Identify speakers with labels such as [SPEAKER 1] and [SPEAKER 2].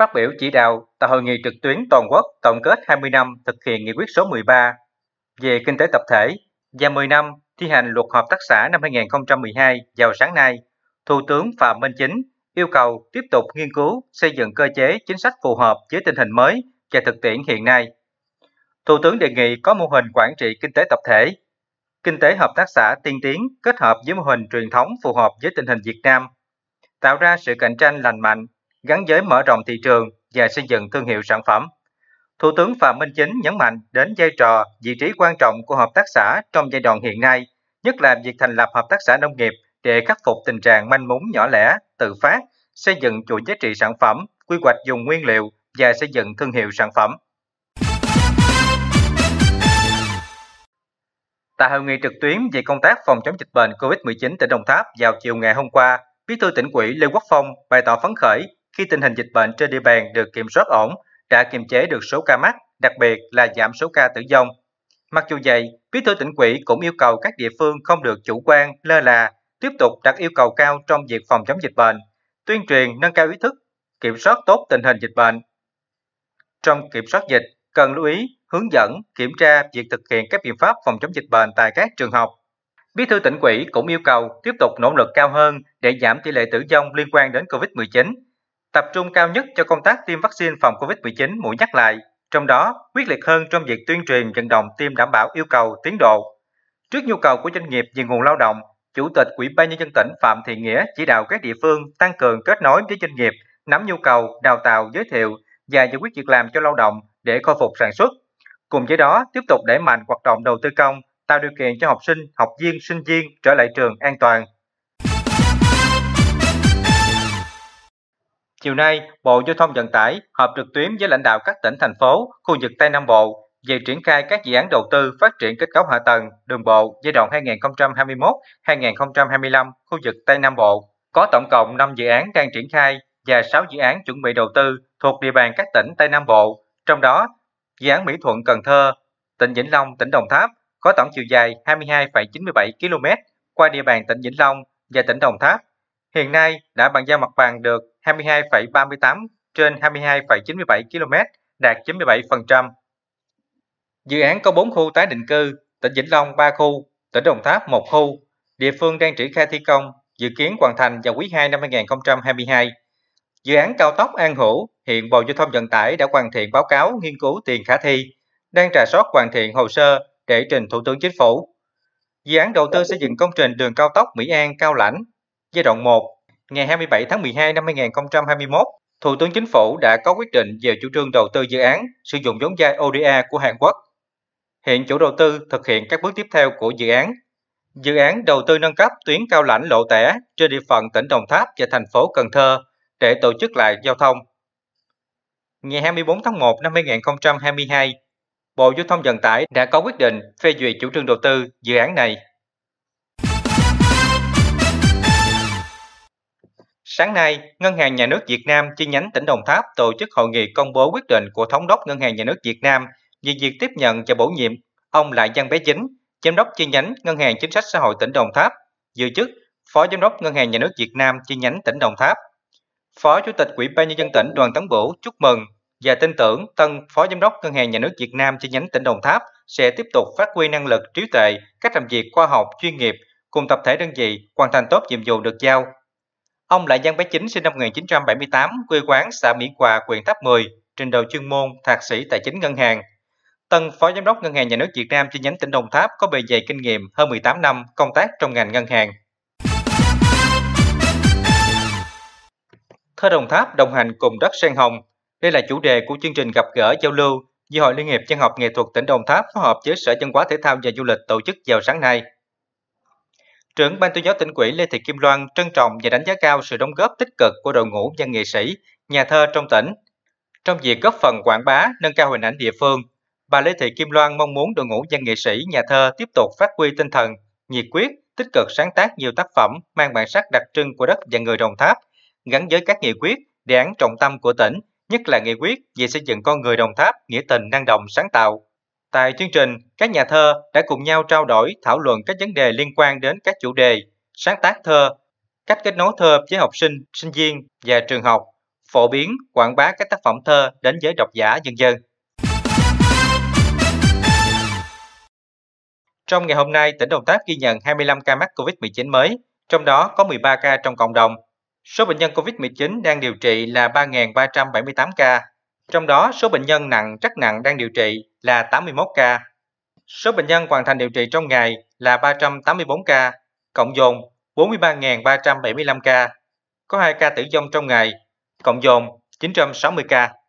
[SPEAKER 1] phát biểu chỉ đạo tại hội nghị trực tuyến toàn quốc tổng kết 20 năm thực hiện nghị quyết số 13 về kinh tế tập thể và 10 năm thi hành luật hợp tác xã năm 2012 vào sáng nay, Thủ tướng Phạm Minh Chính yêu cầu tiếp tục nghiên cứu xây dựng cơ chế chính sách phù hợp với tình hình mới và thực tiễn hiện nay. Thủ tướng đề nghị có mô hình quản trị kinh tế tập thể, kinh tế hợp tác xã tiên tiến kết hợp với mô hình truyền thống phù hợp với tình hình Việt Nam, tạo ra sự cạnh tranh lành mạnh gắn với mở rộng thị trường và xây dựng thương hiệu sản phẩm. Thủ tướng Phạm Minh Chính nhấn mạnh đến vai trò, vị trí quan trọng của hợp tác xã trong giai đoạn hiện nay, nhất là việc thành lập hợp tác xã nông nghiệp để khắc phục tình trạng manh mún nhỏ lẻ, tự phát, xây dựng chuỗi giá trị sản phẩm, quy hoạch dùng nguyên liệu và xây dựng thương hiệu sản phẩm. Tại hội nghị trực tuyến về công tác phòng chống dịch bệnh COVID-19 tại Đồng Tháp vào chiều ngày hôm qua, Bí thư tỉnh ủy Lê Quốc Phong bày tỏ phấn khởi khi tình hình dịch bệnh trên địa bàn được kiểm soát ổn, đã kiềm chế được số ca mắc, đặc biệt là giảm số ca tử vong. Mặc dù vậy, Bí thư tỉnh ủy cũng yêu cầu các địa phương không được chủ quan, lơ là, tiếp tục đặt yêu cầu cao trong việc phòng chống dịch bệnh, tuyên truyền nâng cao ý thức, kiểm soát tốt tình hình dịch bệnh. Trong kiểm soát dịch, cần lưu ý hướng dẫn, kiểm tra việc thực hiện các biện pháp phòng chống dịch bệnh tại các trường học. Bí thư tỉnh ủy cũng yêu cầu tiếp tục nỗ lực cao hơn để giảm tỷ lệ tử vong liên quan đến COVID-19, tập trung cao nhất cho công tác tiêm vaccine phòng COVID-19 mũi nhắc lại, trong đó quyết liệt hơn trong việc tuyên truyền vận động tiêm đảm bảo yêu cầu tiến độ. Trước nhu cầu của doanh nghiệp về nguồn lao động, Chủ tịch Ủy ban nhân dân tỉnh Phạm Thị Nghĩa chỉ đạo các địa phương tăng cường kết nối với doanh nghiệp, nắm nhu cầu, đào tạo, giới thiệu và giải quyết việc làm cho lao động để khôi phục sản xuất. Cùng với đó, tiếp tục đẩy mạnh hoạt động đầu tư công, tạo điều kiện cho học sinh, học viên, sinh viên trở lại trường an toàn. Chiều nay, Bộ Giao thông Vận tải họp trực tuyến với lãnh đạo các tỉnh, thành phố, khu vực Tây Nam Bộ về triển khai các dự án đầu tư phát triển kết cấu hạ tầng đường bộ giai đoạn 2021-2025 khu vực Tây Nam Bộ. Có tổng cộng 5 dự án đang triển khai và 6 dự án chuẩn bị đầu tư thuộc địa bàn các tỉnh Tây Nam Bộ, trong đó dự án Mỹ Thuận Cần Thơ, tỉnh Vĩnh Long, tỉnh Đồng Tháp có tổng chiều dài 22,97 km qua địa bàn tỉnh Vĩnh Long và tỉnh Đồng Tháp. Hiện nay đã bàn giao mặt bằng được 22,38 trên 22,97 km, đạt 97%. Dự án có 4 khu tái định cư, tỉnh Vĩnh Long 3 khu, tỉnh Đồng Tháp 1 khu. Địa phương đang triển khai thi công, dự kiến hoàn thành vào quý 2 năm 2022. Dự án cao tốc An Hữu, hiện Bộ Giao thông Vận tải đã hoàn thiện báo cáo nghiên cứu tiền khả thi, đang trà soát hoàn thiện hồ sơ để trình Thủ tướng Chính phủ. Dự án đầu tư xây dựng công trình đường cao tốc Mỹ An Cao Lãnh, giai đoạn 1 ngày 27 tháng 12 năm 2021, Thủ tướng Chính phủ đã có quyết định về chủ trương đầu tư dự án sử dụng vốn vay ODA của Hàn Quốc. Hiện chủ đầu tư thực hiện các bước tiếp theo của dự án. Dự án đầu tư nâng cấp tuyến cao lãnh lộ tẻ trên địa phận tỉnh Đồng Tháp và thành phố Cần Thơ để tổ chức lại giao thông. Ngày 24 tháng 1 năm 2022, Bộ Giao thông Vận tải đã có quyết định phê duyệt chủ trương đầu tư dự án này. Sáng nay, Ngân hàng Nhà nước Việt Nam chi nhánh tỉnh Đồng Tháp tổ chức hội nghị công bố quyết định của Thống đốc Ngân hàng Nhà nước Việt Nam về việc tiếp nhận và bổ nhiệm ông Lại Văn Bé Chính, Giám đốc chi nhánh Ngân hàng Chính sách Xã hội tỉnh Đồng Tháp, giữ chức Phó Giám đốc Ngân hàng Nhà nước Việt Nam chi nhánh tỉnh Đồng Tháp. Phó Chủ tịch Ủy ban nhân dân tỉnh Đoàn Tấn Bửu chúc mừng và tin tưởng tân Phó Giám đốc Ngân hàng Nhà nước Việt Nam chi nhánh tỉnh Đồng Tháp sẽ tiếp tục phát huy năng lực trí tuệ, cách làm việc khoa học chuyên nghiệp cùng tập thể đơn vị hoàn thành tốt nhiệm vụ được giao Ông là Giang Bé Chính sinh năm 1978, quê quán xã Mỹ Hòa, huyện Tháp 10, trình độ chuyên môn, thạc sĩ tài chính ngân hàng. Tân Phó Giám đốc Ngân hàng Nhà nước Việt Nam chi nhánh tỉnh Đồng Tháp có bề dày kinh nghiệm hơn 18 năm công tác trong ngành ngân hàng. Thơ Đồng Tháp đồng hành cùng đất sen hồng. Đây là chủ đề của chương trình gặp gỡ giao lưu do Hội Liên hiệp Văn học Nghệ thuật tỉnh Đồng Tháp phối hợp với Sở Văn hóa Thể thao và Du lịch tổ chức vào sáng nay. Trưởng Ban tuyên giáo tỉnh ủy Lê Thị Kim Loan trân trọng và đánh giá cao sự đóng góp tích cực của đội ngũ văn nghệ sĩ, nhà thơ trong tỉnh. Trong việc góp phần quảng bá, nâng cao hình ảnh địa phương, bà Lê Thị Kim Loan mong muốn đội ngũ văn nghệ sĩ, nhà thơ tiếp tục phát huy tinh thần, nhiệt quyết, tích cực sáng tác nhiều tác phẩm mang bản sắc đặc trưng của đất và người Đồng Tháp, gắn với các nghị quyết, đề án trọng tâm của tỉnh, nhất là nghị quyết về xây dựng con người Đồng Tháp nghĩa tình năng động sáng tạo, Tại chương trình, các nhà thơ đã cùng nhau trao đổi, thảo luận các vấn đề liên quan đến các chủ đề sáng tác thơ, cách kết nối thơ với học sinh, sinh viên và trường học, phổ biến, quảng bá các tác phẩm thơ đến giới độc giả dân dân. Trong ngày hôm nay, tỉnh Đồng Tháp ghi nhận 25 ca mắc COVID-19 mới, trong đó có 13 ca trong cộng đồng. Số bệnh nhân COVID-19 đang điều trị là 3.378 ca, trong đó, số bệnh nhân nặng rất nặng đang điều trị là 81 ca. Số bệnh nhân hoàn thành điều trị trong ngày là 384 ca, cộng dồn 43.375 ca. Có 2 ca tử vong trong ngày, cộng dồn 960 ca.